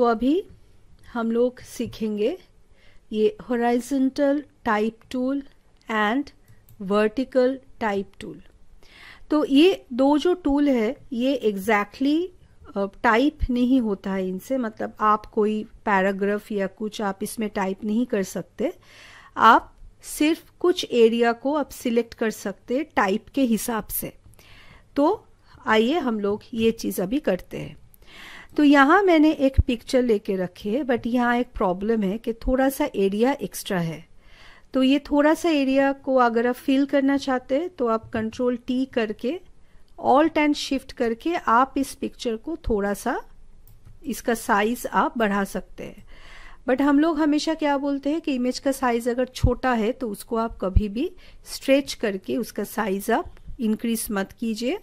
तो अभी हम लोग सीखेंगे ये horizontal type tool and vertical type tool तो ये दो जो टूल है ये एग्जैक्टली exactly टाइप नहीं होता है इनसे मतलब आप कोई पैराग्राफ या कुछ आप इसमें टाइप नहीं कर सकते आप सिर्फ कुछ एरिया को आप सिलेक्ट कर सकते टाइप के हिसाब से तो आइए हम लोग ये चीज़ अभी करते हैं तो यहाँ मैंने एक पिक्चर लेके रखी है बट यहाँ एक प्रॉब्लम है कि थोड़ा सा एरिया एक्स्ट्रा है तो ये थोड़ा सा एरिया को अगर आप फिल करना चाहते हैं तो आप कंट्रोल टी करके ऑल्ट एंड शिफ्ट करके आप इस पिक्चर को थोड़ा सा इसका साइज आप बढ़ा सकते हैं बट हम लोग हमेशा क्या बोलते हैं कि इमेज का साइज अगर छोटा है तो उसको आप कभी भी स्ट्रेच करके उसका साइज आप इंक्रीज मत कीजिए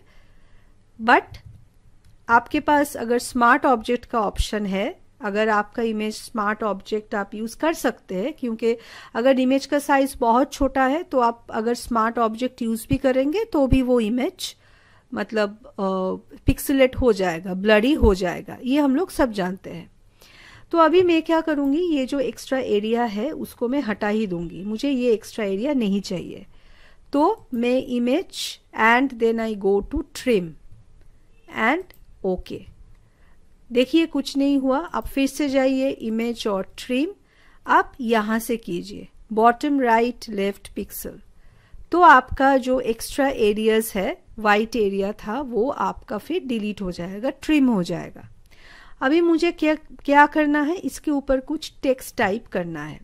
बट आपके पास अगर स्मार्ट ऑब्जेक्ट का ऑप्शन है अगर आपका इमेज स्मार्ट ऑब्जेक्ट आप यूज़ कर सकते हैं क्योंकि अगर इमेज का साइज बहुत छोटा है तो आप अगर स्मार्ट ऑब्जेक्ट यूज़ भी करेंगे तो भी वो इमेज मतलब पिक्सलेट हो जाएगा ब्लडी हो जाएगा ये हम लोग सब जानते हैं तो अभी मैं क्या करूँगी ये जो एक्स्ट्रा एरिया है उसको मैं हटा ही दूंगी मुझे ये एक्स्ट्रा एरिया नहीं चाहिए तो मैं image and then I go to trim and okay देखिए कुछ नहीं हुआ आप फिर से जाइए इमेज और ट्रिम आप यहाँ से कीजिए बॉटम राइट लेफ्ट पिक्सल तो आपका जो एक्स्ट्रा एरियाज है वाइट एरिया था वो आपका फिर डिलीट हो जाएगा ट्रिम हो जाएगा अभी मुझे क्या क्या करना है इसके ऊपर कुछ टेक्स्ट टाइप करना है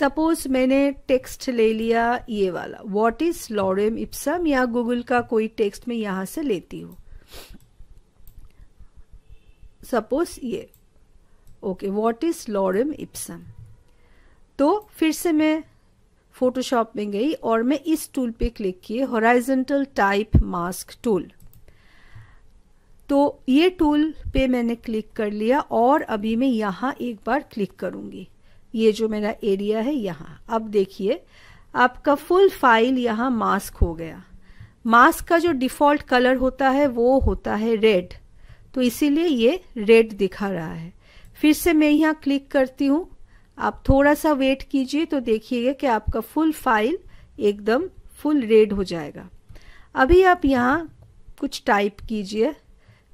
सपोज मैंने टेक्स्ट ले लिया ये वाला व्हाट इज लॉरेम इप्सम या गूगल का कोई टेक्स्ट में यहाँ से लेती हूँ सपोज ये okay what is lorem ipsum तो फिर से मैं फोटोशॉप में गई और मैं इस टूल पे क्लिक किए हॉराइजेंटल टाइप मास्क टूल तो ये टूल पे मैंने क्लिक कर लिया और अभी मैं यहाँ एक बार क्लिक करूँगी ये जो मेरा एरिया है यहाँ अब देखिए आपका फुल फाइल यहाँ मास्क हो गया मास्क का जो डिफ़ॉल्ट कलर होता है वो होता है रेड तो इसीलिए ये रेड दिखा रहा है फिर से मैं यहाँ क्लिक करती हूँ आप थोड़ा सा वेट कीजिए तो देखिएगा कि आपका फुल फाइल एकदम फुल रेड हो जाएगा अभी आप यहाँ कुछ टाइप कीजिए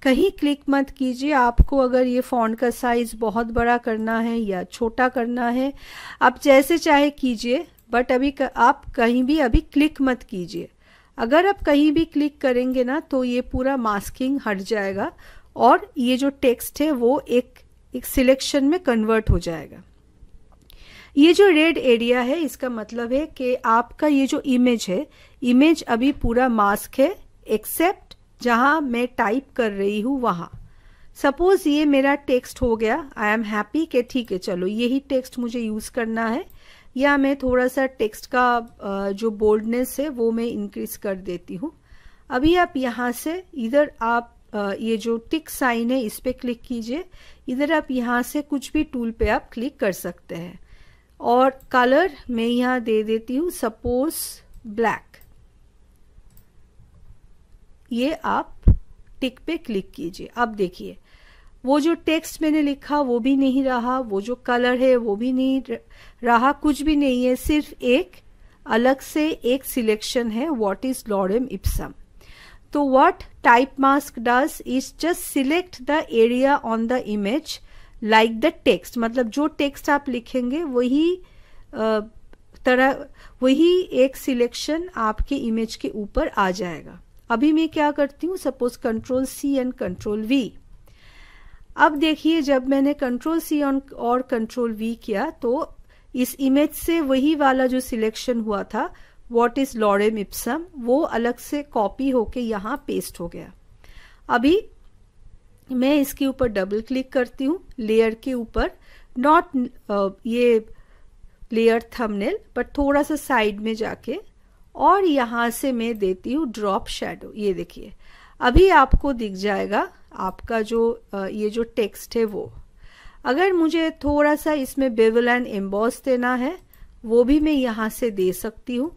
कहीं क्लिक मत कीजिए आपको अगर ये फ़ॉन्ट का साइज़ बहुत बड़ा करना है या छोटा करना है आप जैसे चाहे कीजिए बट अभी आप कहीं भी अभी क्लिक मत कीजिए अगर आप कहीं भी क्लिक करेंगे ना तो ये पूरा मास्किंग हट जाएगा और ये जो टेक्स्ट है वो एक एक सिलेक्शन में कन्वर्ट हो जाएगा ये जो रेड एरिया है इसका मतलब है कि आपका ये जो इमेज है इमेज अभी पूरा मास्क है एक्सेप्ट जहां मैं टाइप कर रही हूं वहां सपोज ये मेरा टेक्स्ट हो गया आई एम हैप्पी के ठीक है चलो यही टेक्स्ट मुझे यूज करना है या मैं थोड़ा सा टेक्स्ट का जो बोल्डनेस है वो मैं इंक्रीज कर देती हूँ अभी आप यहाँ से इधर आप ये जो टिक साइन है इस पर क्लिक कीजिए इधर आप यहाँ से कुछ भी टूल पे आप क्लिक कर सकते हैं और कलर मैं यहाँ दे देती हूँ सपोज ब्लैक ये आप टिक पे क्लिक कीजिए अब देखिए वो जो टेक्स्ट मैंने लिखा वो भी नहीं रहा वो जो कलर है वो भी नहीं रहा कुछ भी नहीं है सिर्फ एक अलग से एक सिलेक्शन है व्हाट इज लॉरेम इप्सम तो what type mask does is just select the area on the image like the text मतलब जो टेक्स्ट आप लिखेंगे वही तरह वही एक सिलेक्शन आपके इमेज के ऊपर आ जाएगा अभी मैं क्या करती हूँ suppose control C and control V अब देखिए जब मैंने कंट्रोल सी ऑन और कंट्रोल वी किया तो इस इमेज से वही वाला जो सिलेक्शन हुआ था वॉट इज लॉरेम इप्सम वो अलग से कॉपी होके यहाँ पेस्ट हो गया अभी मैं इसके ऊपर डबल क्लिक करती हूँ लेयर के ऊपर नॉट uh, ये लेयर थंबनेल बट थोड़ा सा साइड में जाके और यहाँ से मैं देती हूँ ड्रॉप शेडो ये देखिए अभी आपको दिख जाएगा आपका जो ये जो टेक्स्ट है वो अगर मुझे थोड़ा सा इसमें बेवल एंड एम्बॉस देना है वो भी मैं यहाँ से दे सकती हूँ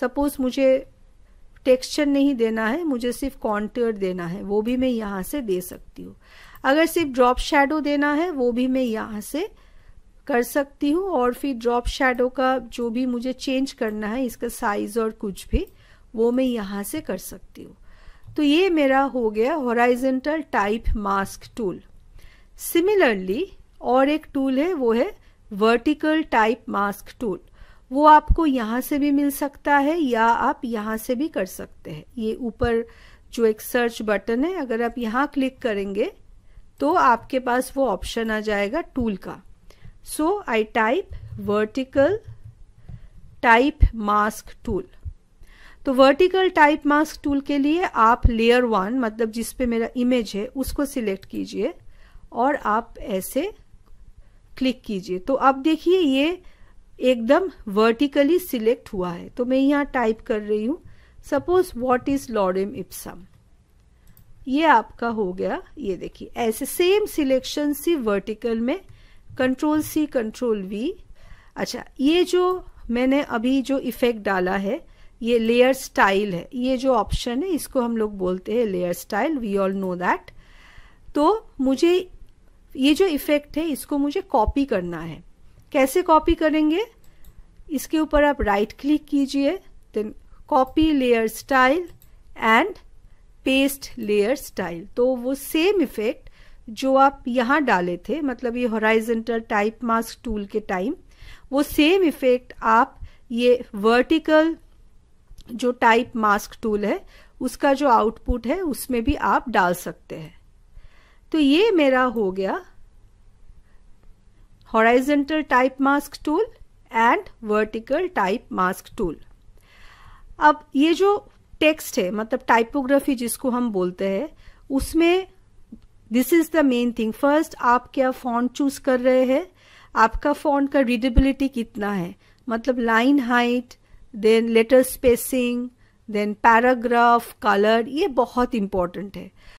सपोज मुझे टेक्सचर नहीं देना है मुझे सिर्फ कॉन्टर देना है वो भी मैं यहाँ से दे सकती हूँ अगर सिर्फ ड्रॉप शेडो देना है वो भी मैं यहाँ से कर सकती हूँ और फिर ड्रॉप शेडो का जो भी मुझे चेंज करना है इसका साइज और कुछ भी वो मैं यहाँ से कर सकती हूँ तो ये मेरा हो गया horizontal type mask tool similarly और एक टूल है वो है वर्टिकल टाइप मास्क टूल वो आपको यहाँ से भी मिल सकता है या आप यहाँ से भी कर सकते हैं ये ऊपर जो एक सर्च बटन है अगर आप यहाँ क्लिक करेंगे तो आपके पास वो ऑप्शन आ जाएगा टूल का so I type vertical type mask tool तो वर्टिकल टाइप मास्क टूल के लिए आप लेयर वन मतलब जिस पे मेरा इमेज है उसको सिलेक्ट कीजिए और आप ऐसे क्लिक कीजिए तो आप देखिए ये एकदम वर्टिकली सिलेक्ट हुआ है तो मैं यहाँ टाइप कर रही हूँ suppose what is lorem ipsum ये आपका हो गया ये देखिए ऐसे सेम सिलेक्शन सी वर्टिकल में कंट्रोल सी कंट्रोल वी अच्छा ये जो मैंने अभी जो इफेक्ट डाला है ये लेयर स्टाइल है ये जो ऑप्शन है इसको हम लोग बोलते हैं layer style we all know that तो मुझे ये जो इफेक्ट है इसको मुझे कॉपी करना है कैसे कॉपी करेंगे इसके ऊपर आप राइट क्लिक कीजिए then copy layer style and paste layer style तो वो सेम इफेक्ट जो आप यहाँ डाले थे मतलब ये हॉराइजेंटल टाइप मास्क टूल के टाइम वो सेम इफेक्ट आप ये वर्टिकल जो टाइप मास्क टूल है उसका जो आउटपुट है उसमें भी आप डाल सकते हैं तो ये मेरा हो गया horizontal type mask tool and vertical type mask tool अब ये जो टेक्स्ट है मतलब टाइपोग्राफी जिसको हम बोलते हैं उसमें this is the main thing first आप क्या फॉन्ट चूज कर रहे हैं आपका फॉन्ट का रीडेबिलिटी कितना है मतलब line height then letter spacing then paragraph colour ये बहुत इंपॉर्टेंट है